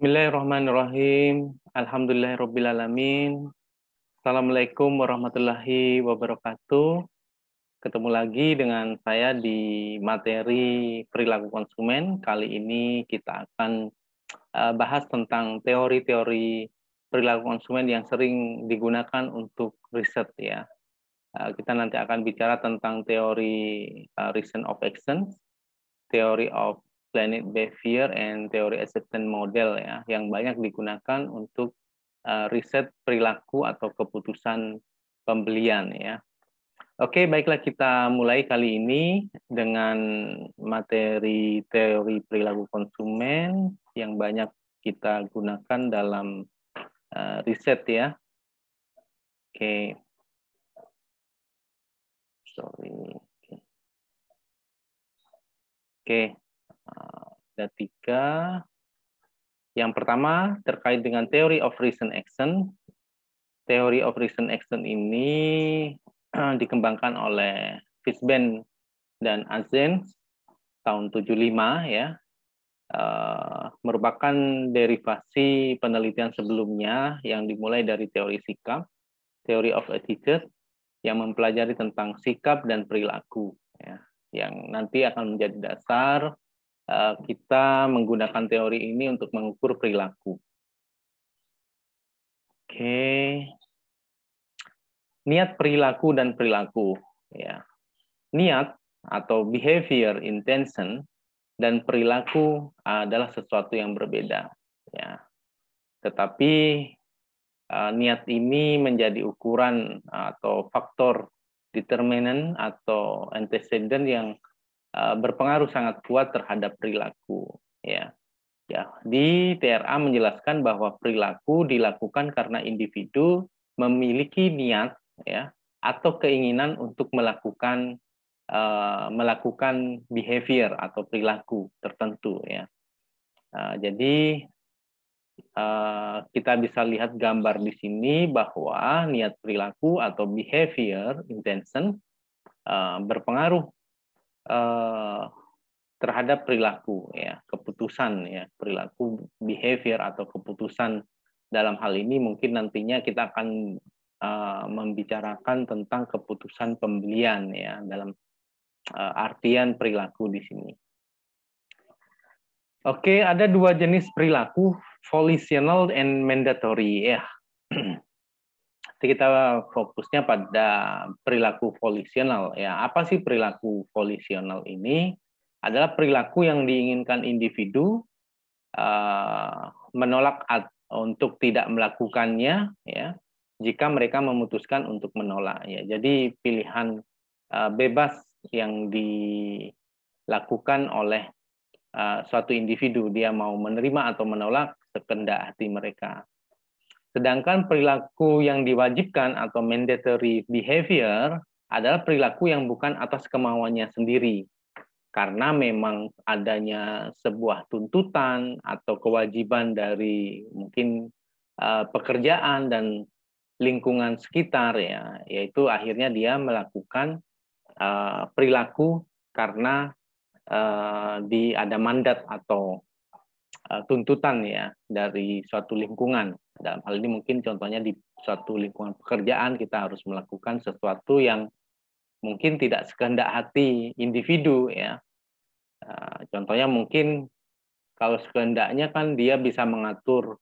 Bismillahirrahmanirrahim. Alhamdulillahirrahmanirrahim. Assalamualaikum warahmatullahi wabarakatuh. Ketemu lagi dengan saya di materi perilaku konsumen. Kali ini kita akan eh, bahas tentang teori-teori perilaku konsumen yang sering digunakan untuk riset ya. Eh, kita nanti akan bicara tentang teori eh, reason of action, teori of Planet Behavior and Teori Acceptance Model ya, yang banyak digunakan untuk uh, riset perilaku atau keputusan pembelian ya. Oke, baiklah kita mulai kali ini dengan materi teori perilaku konsumen yang banyak kita gunakan dalam uh, riset ya. Oke. Sorry. Oke. Oke, Eh, ada tiga. Yang pertama terkait dengan teori of recent action. Teori of recent action ini eh, dikembangkan oleh Fishben dan Azen tahun 75 ya. Eh, merupakan derivasi penelitian sebelumnya yang dimulai dari teori sikap, teori of attitude yang mempelajari tentang sikap dan perilaku ya, yang nanti akan menjadi dasar Eh, kita menggunakan teori ini untuk mengukur perilaku. Oke. Niat perilaku dan perilaku, ya. Niat atau behavior intention dan perilaku adalah sesuatu yang berbeda, ya. Tetapi eh, niat ini menjadi ukuran atau faktor determinan atau antecedent yang Eh, berpengaruh sangat kuat terhadap perilaku ya ya di TRA menjelaskan bahwa perilaku dilakukan karena individu memiliki niat ya atau keinginan untuk melakukan uh, melakukan behavior atau perilaku tertentu ya uh, jadi uh, kita bisa lihat gambar di sini bahwa niat perilaku atau behavior intention berpengaruh Eh, terhadap perilaku ya keputusan ya perilaku behavior atau keputusan dalam hal ini mungkin nantinya kita akan uh, membicarakan tentang keputusan pembelian ya dalam uh, artian perilaku di sini. Oke, ada dua jenis perilaku, volitional and mandatory ya. Jadi kita fokusnya pada perilaku volisional ya. Apa sih perilaku volisional ini? Adalah perilaku yang diinginkan individu uh, menolak untuk tidak melakukannya ya jika mereka memutuskan untuk menolak ya. Jadi pilihan uh, bebas yang dilakukan oleh uh, suatu individu dia mau menerima atau menolak sekendak hati mereka. Sedangkan perilaku yang diwajibkan atau mandatory behavior adalah perilaku yang bukan atas kemauannya sendiri. Karena memang adanya sebuah tuntutan atau kewajiban dari mungkin eh, pekerjaan dan lingkungan sekitar ya, yaitu akhirnya dia melakukan eh, perilaku karena eh, di ada mandat atau tuntutan ya dari suatu lingkungan. Dalam hal ini mungkin contohnya di suatu lingkungan pekerjaan kita harus melakukan sesuatu yang mungkin tidak sekehendak hati individu ya. Eh, contohnya mungkin kalau sekendaknya kan dia bisa mengatur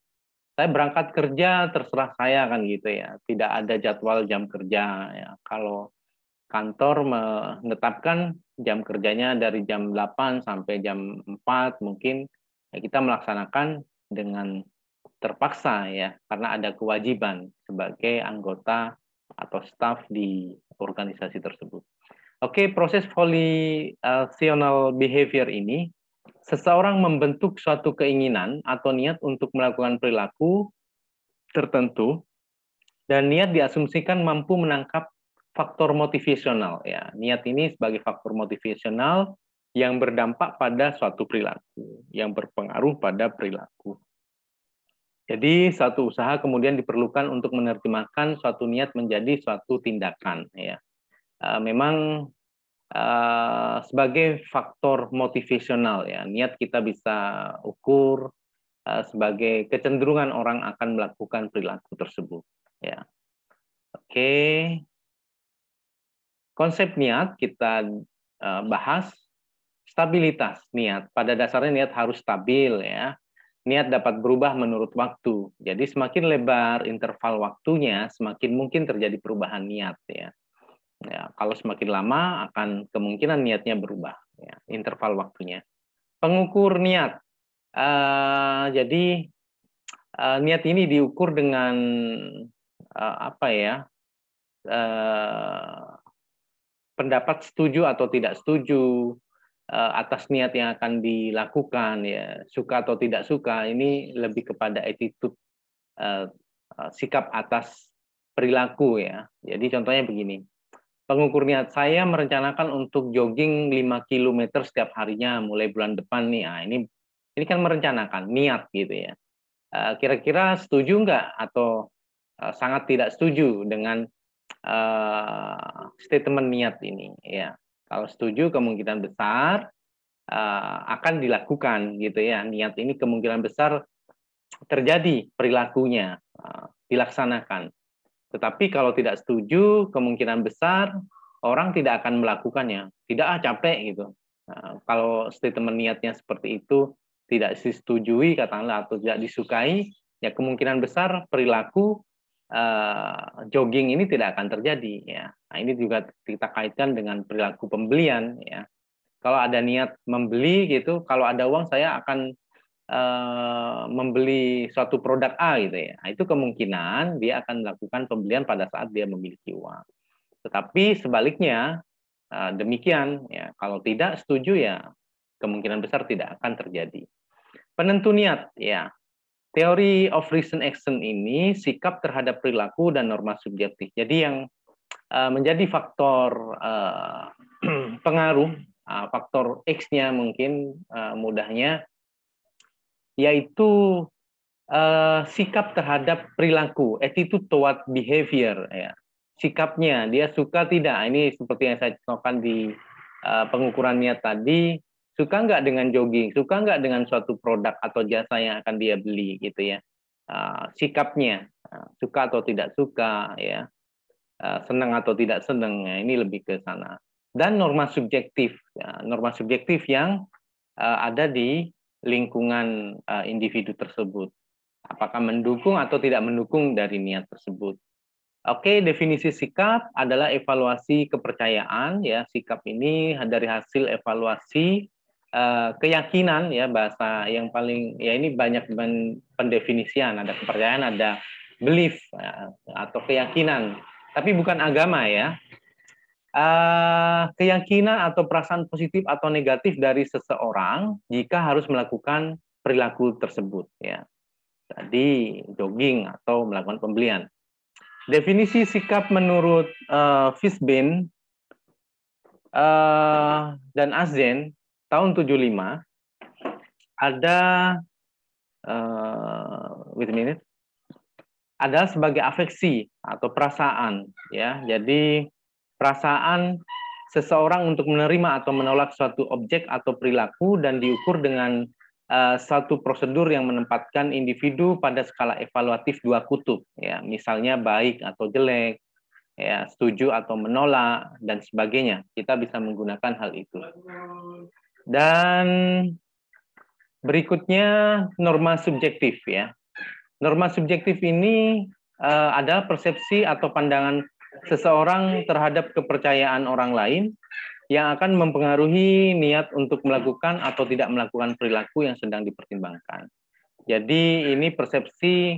saya berangkat kerja terserah saya kan gitu ya. Tidak ada jadwal jam kerja ya. Kalau kantor menetapkan jam kerjanya dari jam 8 sampai jam 4 mungkin ya kita melaksanakan dengan terpaksa ya karena ada kewajiban sebagai anggota atau staff di organisasi tersebut. Oke, proses volitional behavior ini seseorang membentuk suatu keinginan atau niat untuk melakukan perilaku tertentu dan niat diasumsikan mampu menangkap faktor motivasional ya. Niat ini sebagai faktor motivasional yang berdampak pada suatu perilaku, yang berpengaruh pada perilaku. Jadi suatu usaha kemudian diperlukan untuk menerjemahkan suatu niat menjadi suatu tindakan. Ya, eh, memang eh, sebagai faktor motivasional ya niat kita bisa ukur eh, sebagai kecenderungan orang akan melakukan perilaku tersebut. Ya, oke. Konsep niat kita bahas stabilitas niat. Pada dasarnya niat harus stabil ya niat dapat berubah menurut waktu. Jadi semakin lebar interval waktunya, semakin mungkin terjadi perubahan niat ya. Ya, kalau semakin lama akan kemungkinan niatnya berubah ya, interval waktunya. Pengukur niat. Uh, jadi uh, niat ini diukur dengan uh, apa ya? Uh, pendapat setuju atau tidak setuju, Eh, atas niat yang akan dilakukan ya suka atau tidak suka ini lebih kepada attitude eh, eh, sikap atas perilaku ya. Jadi contohnya begini. Pengukur niat saya merencanakan untuk jogging 5 km setiap harinya mulai bulan depan nih. Nah, ini ini kan merencanakan niat gitu ya. Kira-kira setuju nggak atau sangat tidak setuju dengan statement niat ini ya. Kalau setuju kemungkinan besar uh, akan dilakukan gitu ya. Niat ini kemungkinan besar terjadi perilakunya uh, dilaksanakan. Tetapi kalau tidak setuju kemungkinan besar orang tidak akan melakukannya. Tidak ah capek gitu. uh, kalau statement niatnya seperti itu tidak disetujui katakanlah atau tidak disukai, ya kemungkinan besar perilaku uh, jogging ini tidak akan terjadi ya. Nah, ini juga kita kaitkan dengan perilaku pembelian ya. Kalau ada niat membeli gitu, kalau ada uang saya akan uh, membeli suatu produk A gitu ya. Nah, itu kemungkinan dia akan melakukan pembelian pada saat dia memiliki uang. Tetapi sebaliknya uh, demikian ya. Kalau tidak setuju ya kemungkinan besar tidak akan terjadi. Penentu niat ya teori of reason action ini sikap terhadap perilaku dan norma subjektif. Jadi yang eh, menjadi faktor eh, pengaruh, eh, faktor X-nya mungkin mudahnya, yaitu sikap terhadap perilaku, attitude toward behavior, ya. sikapnya, dia suka tidak. Ini seperti yang saya contohkan di pengukurannya tadi, suka nggak dengan jogging, suka nggak dengan suatu produk atau jasa yang akan dia beli gitu ya. Ah, sikapnya ah, suka atau tidak suka ya, ah, senang atau tidak senang ya, ini lebih ke sana. Dan norma subjektif, ya, norma subjektif yang ada di lingkungan individu tersebut. Apakah mendukung atau tidak mendukung dari niat tersebut? Oke, definisi sikap adalah evaluasi kepercayaan ya. Sikap ini dari hasil evaluasi Eh, keyakinan ya bahasa yang paling ya ini banyak men- pendefinisian ada kepercayaan ada belief eh, atau keyakinan tapi bukan agama ya eh, keyakinan atau perasaan positif atau negatif dari seseorang jika harus melakukan perilaku tersebut ya tadi jogging atau melakukan pembelian definisi sikap menurut uh, uh, dan Azen tahun 75 ada uh, wait a minute adalah sebagai afeksi atau perasaan ya. Jadi perasaan seseorang untuk menerima atau menolak suatu objek atau perilaku dan diukur dengan uh, satu prosedur yang menempatkan individu pada skala evaluatif dua kutub ya, misalnya baik atau jelek, ya, setuju atau menolak dan sebagainya. Kita bisa menggunakan hal itu. Dan berikutnya norma subjektif ya. Norma subjektif ini uh, adalah persepsi atau pandangan seseorang terhadap kepercayaan orang lain yang akan mempengaruhi niat untuk melakukan atau tidak melakukan perilaku yang sedang dipertimbangkan. Jadi ini persepsi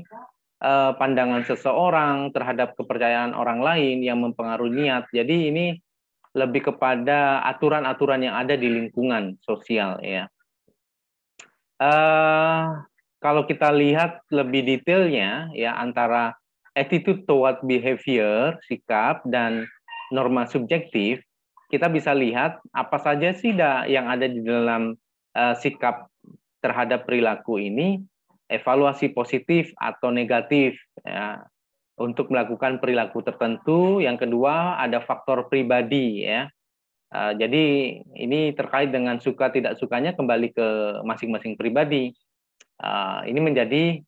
eh, pandangan seseorang terhadap kepercayaan orang lain yang mempengaruhi niat. Jadi ini lebih kepada aturan-aturan yang ada di lingkungan sosial ya. Uh, kalau kita lihat lebih detailnya ya antara attitude toward behavior, sikap dan norma subjektif, kita bisa lihat apa saja sih yang ada di dalam uh, sikap terhadap perilaku ini, evaluasi positif atau negatif ya untuk melakukan perilaku tertentu. Yang kedua ada faktor pribadi ya. Eh, jadi ini terkait dengan suka tidak sukanya kembali ke masing-masing pribadi. Eh, ini menjadi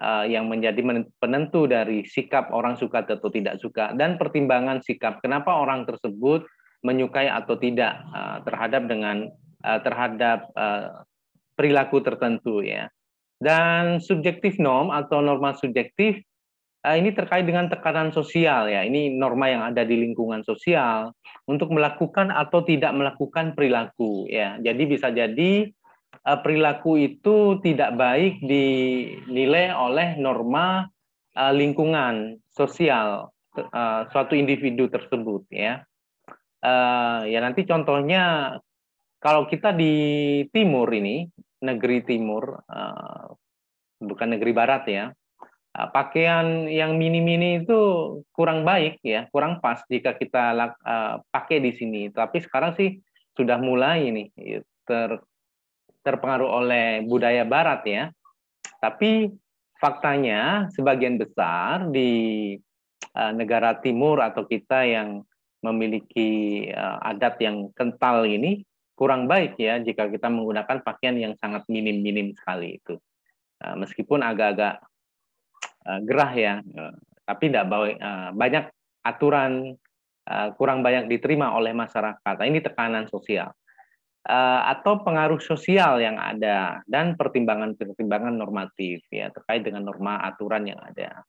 eh, yang menjadi penentu dari sikap orang suka atau tidak suka dan pertimbangan sikap kenapa orang tersebut menyukai atau tidak terhadap dengan terhadap perilaku tertentu ya. Dan subjektif norm atau norma subjektif Eh, ini terkait dengan tekanan sosial ya. Ini norma yang ada di lingkungan sosial untuk melakukan atau tidak melakukan perilaku ya. Jadi bisa jadi eh, perilaku itu tidak baik dinilai oleh norma eh, lingkungan sosial suatu individu tersebut ya. Ya nanti contohnya kalau kita di timur ini negeri timur bukan negeri barat ya Eh, pakaian yang mini-mini itu kurang baik ya, kurang pas jika kita uh, pakai di sini. Tapi sekarang sih sudah mulai nih ya, ter terpengaruh oleh budaya barat ya. Tapi faktanya sebagian besar di uh, negara timur atau kita yang memiliki uh, adat yang kental ini kurang baik ya jika kita menggunakan pakaian yang sangat minim-minim sekali itu. Meskipun agak-agak uh, gerah ya, uh, tapi tidak uh, eh, banyak aturan uh, kurang banyak diterima oleh masyarakat. Nah, ini tekanan sosial uh, atau pengaruh sosial yang ada dan pertimbangan-pertimbangan normatif ya terkait dengan norma aturan yang ada.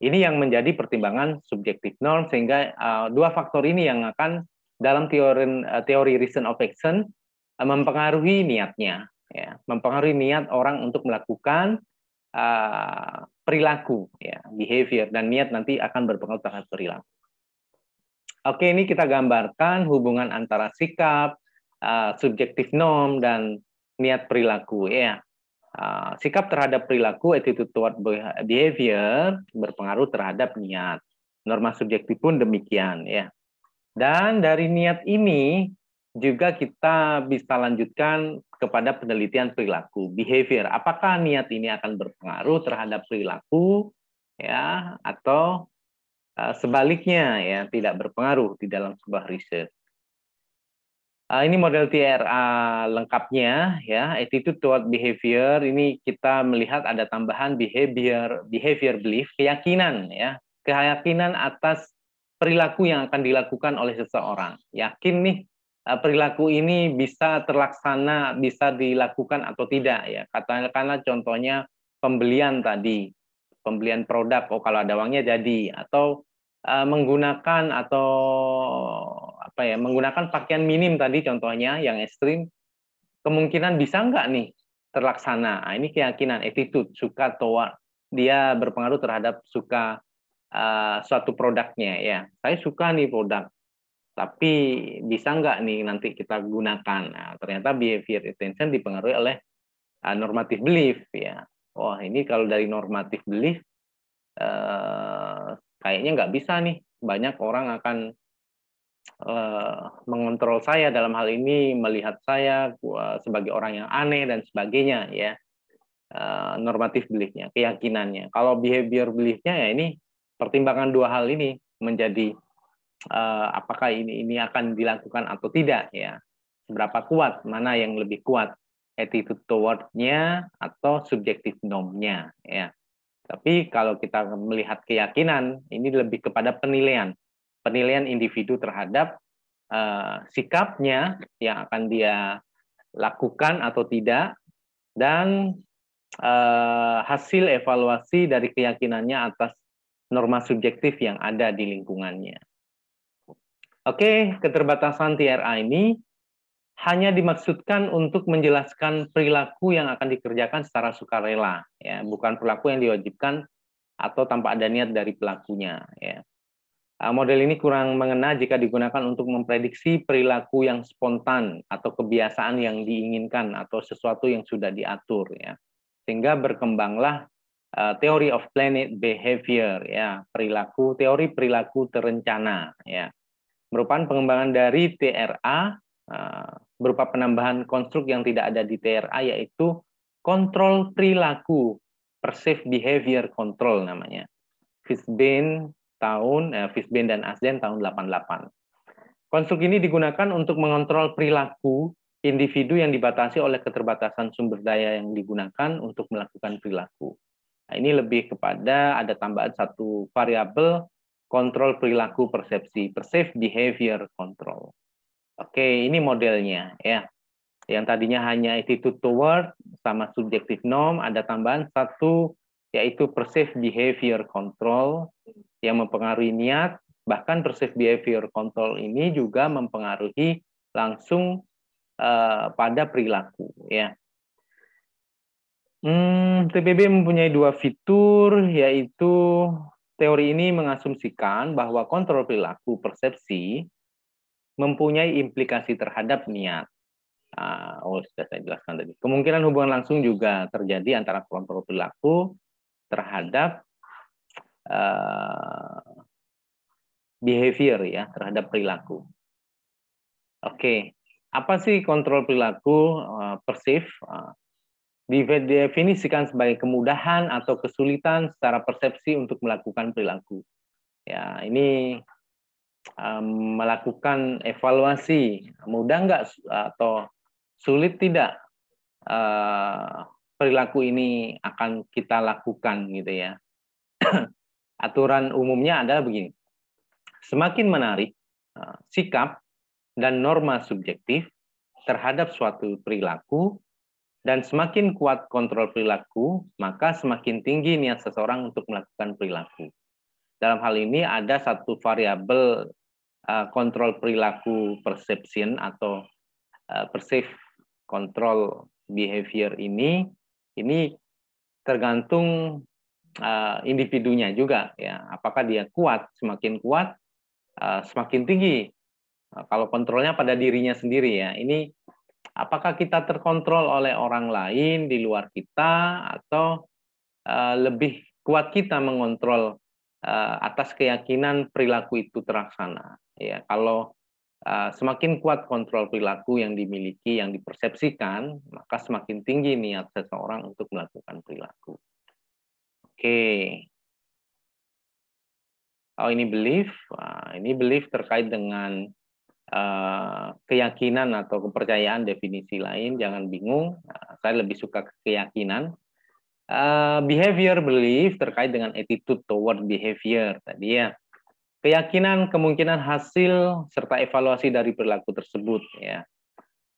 Ini yang menjadi pertimbangan subjektif norm sehingga uh, dua faktor ini yang akan dalam teori uh, teori reason of action mempengaruhi niatnya ya, mempengaruhi niat orang untuk melakukan Eh, perilaku ya behavior dan niat nanti akan berpengaruh terhadap perilaku. Oke, ini kita gambarkan hubungan antara sikap, uh, subjektif norm dan niat perilaku ya. Uh, sikap terhadap perilaku attitude toward behavior berpengaruh terhadap niat. Norma subjektif pun demikian ya. Dan dari niat ini juga kita bisa lanjutkan kepada penelitian perilaku behavior apakah niat ini akan berpengaruh terhadap perilaku ya atau uh, sebaliknya ya tidak berpengaruh di dalam sebuah riset uh, ini model TRA lengkapnya ya attitude toward behavior ini kita melihat ada tambahan behavior behavior belief keyakinan ya keyakinan atas perilaku yang akan dilakukan oleh seseorang yakin nih Eh, perilaku ini bisa terlaksana, bisa dilakukan atau tidak ya. Katakanlah contohnya pembelian tadi, pembelian produk, oh kalau ada uangnya jadi atau eh, menggunakan atau apa ya, menggunakan pakaian minim tadi contohnya yang ekstrim, kemungkinan bisa nggak nih terlaksana. Nah, ini keyakinan, attitude, suka toa dia berpengaruh terhadap suka uh, suatu produknya ya. Saya suka nih produk tapi bisa nggak nih nanti kita gunakan? Nah, ternyata behavior intention dipengaruhi oleh uh, normatif belief ya. Wah ini kalau dari normatif belief uh, kayaknya nggak bisa nih. Banyak orang akan uh, mengontrol saya dalam hal ini, melihat saya gua sebagai orang yang aneh dan sebagainya ya. Uh, normatif beliefnya, keyakinannya. Kalau behavior beliefnya ya ini pertimbangan dua hal ini menjadi uh, apakah ini ini akan dilakukan atau tidak ya seberapa kuat mana yang lebih kuat attitude toward atau subjektif nomnya ya tapi kalau kita melihat keyakinan ini lebih kepada penilaian penilaian individu terhadap uh, sikapnya yang akan dia lakukan atau tidak dan uh, hasil evaluasi dari keyakinannya atas norma subjektif yang ada di lingkungannya. Oke, keterbatasan TRA ini hanya dimaksudkan untuk menjelaskan perilaku yang akan dikerjakan secara sukarela, ya, bukan perilaku yang diwajibkan atau tanpa ada niat dari pelakunya. Ya. Ah, model ini kurang mengena jika digunakan untuk memprediksi perilaku yang spontan atau kebiasaan yang diinginkan atau sesuatu yang sudah diatur, ya. sehingga berkembanglah uh, ah, theory of planet behavior, ya, perilaku teori perilaku terencana, ya merupakan pengembangan dari TRA eh, berupa penambahan konstruk yang tidak ada di TRA yaitu kontrol perilaku perceived behavior control namanya. Fisben tahun eh, Fisben dan Asden tahun 88. Konstruk ini digunakan untuk mengontrol perilaku individu yang dibatasi oleh keterbatasan sumber daya yang digunakan untuk melakukan perilaku. Nah, ini lebih kepada ada tambahan satu variabel kontrol perilaku persepsi, perceived behavior control. Oke, ini modelnya ya. Yang tadinya hanya attitude toward sama subjective norm, ada tambahan satu yaitu perceived behavior control yang mempengaruhi niat, bahkan perceived behavior control ini juga mempengaruhi langsung uh, pada perilaku ya. Hmm, TPB mempunyai dua fitur yaitu Teori ini mengasumsikan bahwa kontrol perilaku persepsi mempunyai implikasi terhadap niat. Nah, oh, sudah saya jelaskan tadi. Kemungkinan hubungan langsung juga terjadi antara kontrol perilaku terhadap uh, behavior ya, terhadap perilaku. Oke, okay. apa sih kontrol perilaku uh, persif? Uh, didefinisikan sebagai kemudahan atau kesulitan secara persepsi untuk melakukan perilaku. Ya, ini um, melakukan evaluasi mudah nggak atau sulit tidak uh, perilaku ini akan kita lakukan gitu ya. Aturan umumnya adalah begini. Semakin menarik eh, sikap dan norma subjektif terhadap suatu perilaku dan semakin kuat kontrol perilaku, maka semakin tinggi niat seseorang untuk melakukan perilaku. Dalam hal ini ada satu variabel eh, kontrol perilaku perception atau eh, perceive control behavior ini ini tergantung eh, individunya juga ya apakah dia kuat semakin kuat semakin tinggi kalau kontrolnya pada dirinya sendiri ya ini Apakah kita terkontrol oleh orang lain di luar kita atau uh, lebih kuat kita mengontrol uh, atas keyakinan perilaku itu terlaksana? Ya, kalau uh, semakin kuat kontrol perilaku yang dimiliki, yang dipersepsikan, maka semakin tinggi niat seseorang untuk melakukan perilaku. Oke. Okay. Oh ini belief, Uh, ini belief terkait dengan Eh, keyakinan atau kepercayaan definisi lain jangan bingung nah, saya lebih suka keyakinan eh, behavior belief terkait dengan attitude toward behavior tadi ya keyakinan kemungkinan hasil serta evaluasi dari perilaku tersebut ya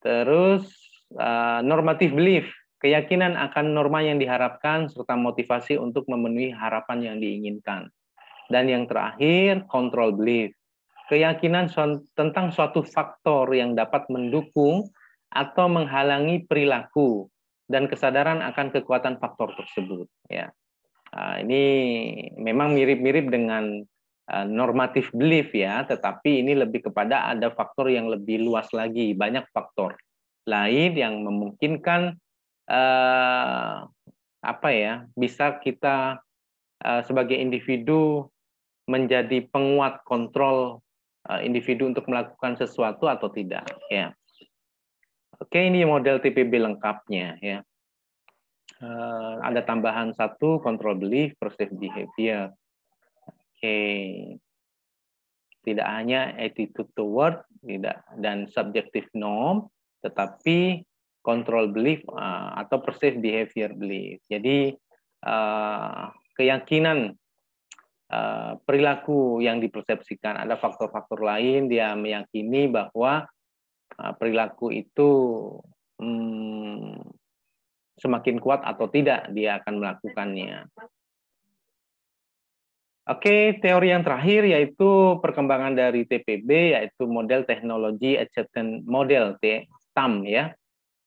terus eh, normative belief keyakinan akan norma yang diharapkan serta motivasi untuk memenuhi harapan yang diinginkan dan yang terakhir control belief keyakinan tentang suatu faktor yang dapat mendukung atau menghalangi perilaku dan kesadaran akan kekuatan faktor tersebut. Ya, ah, ini memang mirip-mirip dengan ah, normatif belief ya, tetapi ini lebih kepada ada faktor yang lebih luas lagi, banyak faktor lain yang memungkinkan eh, apa ya bisa kita eh, sebagai individu menjadi penguat kontrol Eh, individu untuk melakukan sesuatu atau tidak ya oke ini model TPB lengkapnya ya eh, ada tambahan satu control belief perceived behavior oke tidak hanya attitude toward tidak dan subjective norm tetapi control belief eh, atau perceived behavior belief jadi keyakinan Eh, perilaku yang dipersepsikan. Ada faktor-faktor lain dia meyakini bahwa eh, perilaku itu hmm, semakin kuat atau tidak dia akan melakukannya. Oke, teori yang terakhir yaitu perkembangan dari TPB yaitu model teknologi acceptance model TAM ya.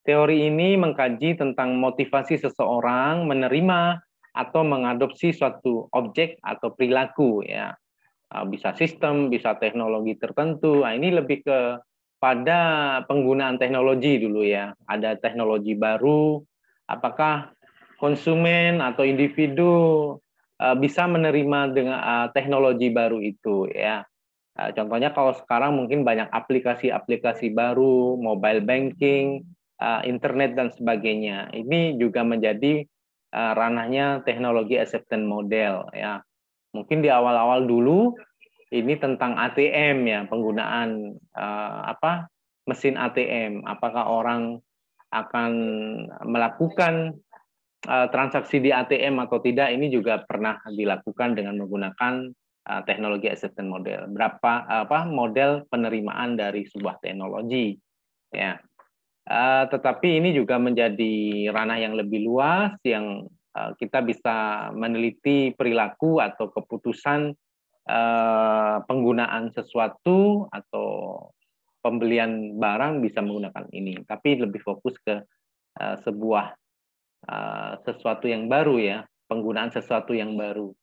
Teori ini mengkaji tentang motivasi seseorang menerima atau mengadopsi suatu objek atau perilaku ya ah, bisa sistem bisa teknologi tertentu nah, ini lebih ke pada penggunaan teknologi dulu ya ada teknologi baru apakah konsumen atau individu ah, bisa menerima dengan ah, teknologi baru itu ya contohnya kalau sekarang mungkin banyak aplikasi-aplikasi baru mobile banking internet dan sebagainya ini juga menjadi Eh, ranahnya teknologi acceptance model ya. Mungkin di awal-awal dulu ini tentang ATM ya, penggunaan uh, apa mesin ATM, apakah orang akan melakukan uh, transaksi di ATM atau tidak ini juga pernah dilakukan dengan menggunakan uh, teknologi acceptance model. Berapa apa model penerimaan dari sebuah teknologi ya. Eh, tetapi ini juga menjadi ranah yang lebih luas yang uh, kita bisa meneliti perilaku atau keputusan uh, penggunaan sesuatu atau pembelian barang bisa menggunakan ini. Tapi lebih fokus ke uh, sebuah uh, sesuatu yang baru ya, penggunaan sesuatu yang baru.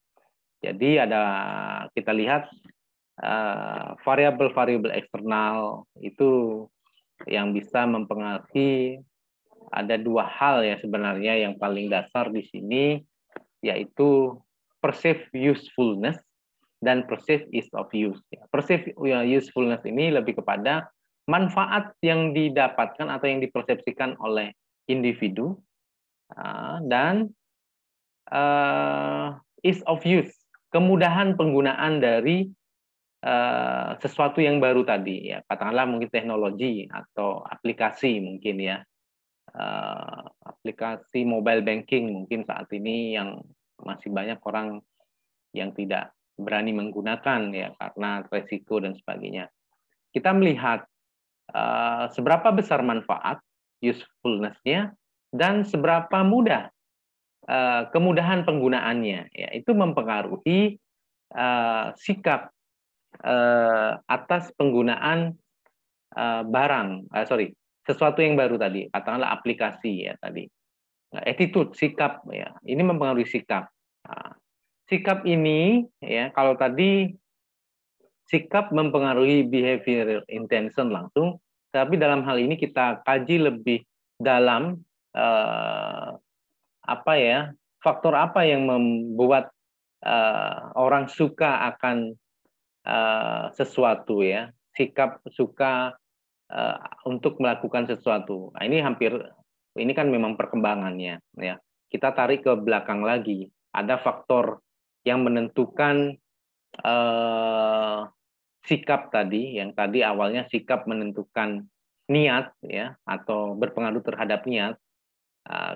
Jadi ada kita lihat variabel-variabel uh, eksternal itu yang bisa mempengaruhi ada dua hal ya sebenarnya yang paling dasar di sini yaitu perceived usefulness dan perceived ease of use. Ya, perceived ya, usefulness ini lebih kepada manfaat yang didapatkan atau yang dipersepsikan oleh individu ah, dan ah, ease of use, kemudahan penggunaan dari Eh, sesuatu yang baru tadi ya katakanlah mungkin teknologi atau aplikasi mungkin ya eh, aplikasi mobile banking mungkin saat ini yang masih banyak orang yang tidak berani menggunakan ya karena resiko dan sebagainya kita melihat uh, seberapa besar manfaat usefulnessnya dan seberapa mudah kemudahan penggunaannya ya itu mempengaruhi uh, sikap Eh, atas penggunaan eh, barang, uh, sorry, sesuatu yang baru tadi, katakanlah aplikasi ya tadi. Nah, attitude, sikap ya, ini mempengaruhi sikap. Nah, sikap ini ya kalau tadi sikap mempengaruhi behavior intention langsung, tapi dalam hal ini kita kaji lebih dalam uh, apa ya faktor apa yang membuat uh, orang suka akan Eh, sesuatu ya, sikap suka uh, untuk melakukan sesuatu. Nah, ini hampir ini kan memang perkembangannya ya. Kita tarik ke belakang lagi, ada faktor yang menentukan uh, sikap tadi yang tadi awalnya sikap menentukan niat ya atau berpengaruh terhadap niat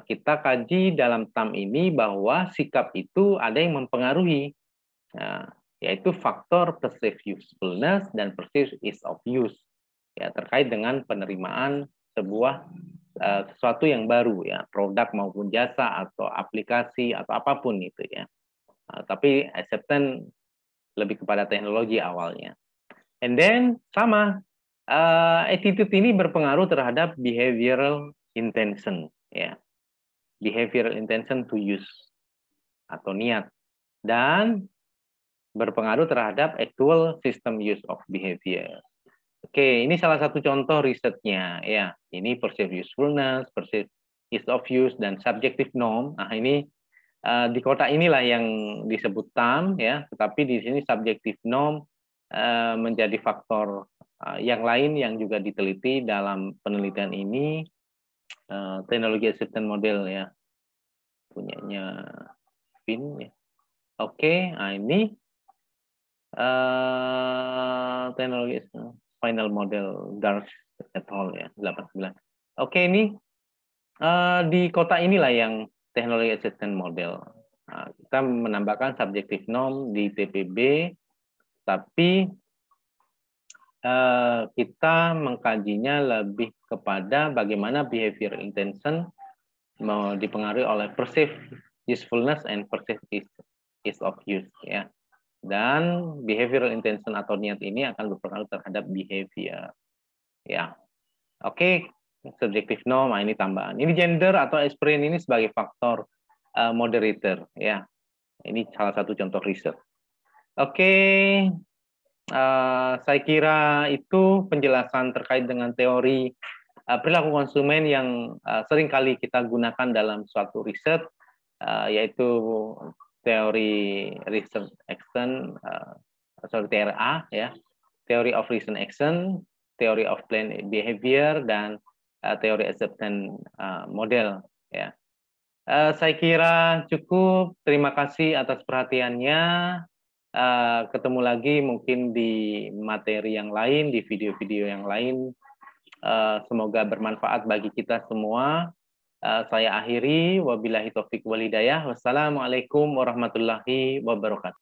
kita kaji dalam tam ini bahwa sikap itu ada yang mempengaruhi. Nah, yaitu faktor perceived usefulness dan perceived ease of use ya terkait dengan penerimaan sebuah uh, sesuatu yang baru ya produk maupun jasa atau aplikasi atau apapun itu ya uh, tapi acceptance lebih kepada teknologi awalnya and then sama uh, attitude ini berpengaruh terhadap behavioral intention ya behavioral intention to use atau niat dan berpengaruh terhadap actual system use of behavior. Oke, ini salah satu contoh risetnya ya. Ini perceived usefulness, perceived ease of use dan subjective norm. Nah, ini uh, di kota inilah yang disebut TAM ya, tetapi di sini subjective norm uh, menjadi faktor uh, yang lain yang juga diteliti dalam penelitian ini uh, teknologi assistant model ya. Punyanya Vin ya. Oke, nah ini uh, teknologi final model Dark at all ya 89. Oke ini uh, di kota inilah yang teknologi assistant model. Nah, kita menambahkan subjektif norm di TPB, tapi uh, kita mengkajinya lebih kepada bagaimana behavior intention mau dipengaruhi oleh perceived usefulness and perceived ease of use ya dan behavioral intention atau niat ini akan berpengaruh terhadap behavior. Ya, oke, okay. subjektif norm nah ini tambahan. Ini gender atau experience ini sebagai faktor uh, moderator. Ya, ini salah satu contoh riset. Oke, okay. uh, eh, saya kira itu penjelasan terkait dengan teori uh, perilaku konsumen yang uh, sering kali kita gunakan dalam suatu riset, uh, yaitu teori Reason action uh, sorry TRA ya teori of reason action teori of planned behavior dan uh, teori acceptance uh, model ya uh, saya kira cukup terima kasih atas perhatiannya uh, ketemu lagi mungkin di materi yang lain di video-video yang lain uh, semoga bermanfaat bagi kita semua Eh, saya akhiri. Wabillahi taufik walidayah. Wassalamualaikum warahmatullahi wabarakatuh.